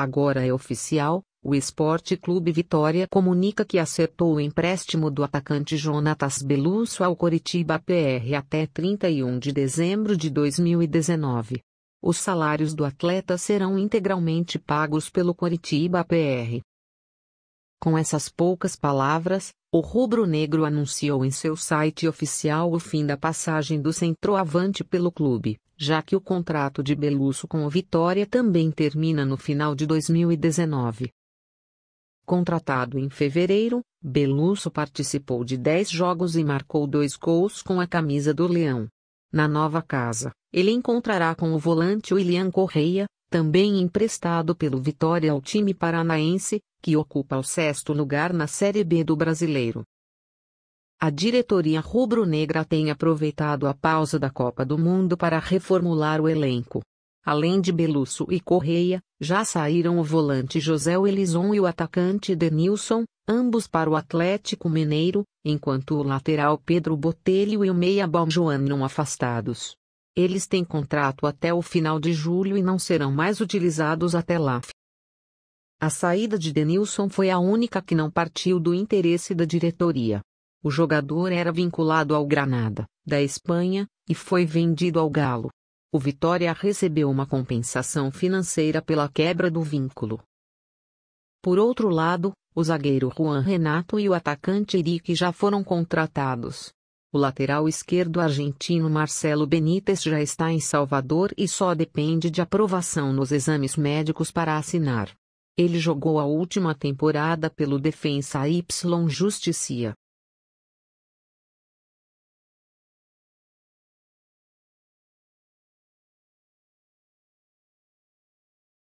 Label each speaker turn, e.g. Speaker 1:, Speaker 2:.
Speaker 1: Agora é oficial, o Esporte Clube Vitória comunica que acertou o empréstimo do atacante Jonatas Belusso ao Coritiba PR até 31 de dezembro de 2019. Os salários do atleta serão integralmente pagos pelo Coritiba PR. Com essas poucas palavras, o rubro-negro anunciou em seu site oficial o fim da passagem do centroavante pelo clube, já que o contrato de Belusso com o Vitória também termina no final de 2019. Contratado em fevereiro, Belusso participou de 10 jogos e marcou dois gols com a camisa do Leão. Na nova casa, ele encontrará com o volante William Correia, também emprestado pelo Vitória ao time paranaense, que ocupa o sexto lugar na Série B do Brasileiro. A diretoria rubro-negra tem aproveitado a pausa da Copa do Mundo para reformular o elenco. Além de Belusso e Correia, já saíram o volante José Elison e o atacante Denilson, ambos para o Atlético Mineiro, enquanto o lateral Pedro Botelho e o meia-bom Joan não afastados. Eles têm contrato até o final de julho e não serão mais utilizados até lá. A saída de Denilson foi a única que não partiu do interesse da diretoria. O jogador era vinculado ao Granada, da Espanha, e foi vendido ao Galo. O Vitória recebeu uma compensação financeira pela quebra do vínculo. Por outro lado, o zagueiro Juan Renato e o atacante Eric já foram contratados. O lateral esquerdo argentino Marcelo Benítez já está em Salvador e só depende de aprovação nos exames médicos para assinar. Ele jogou a última temporada pelo Defensa Y Justicia.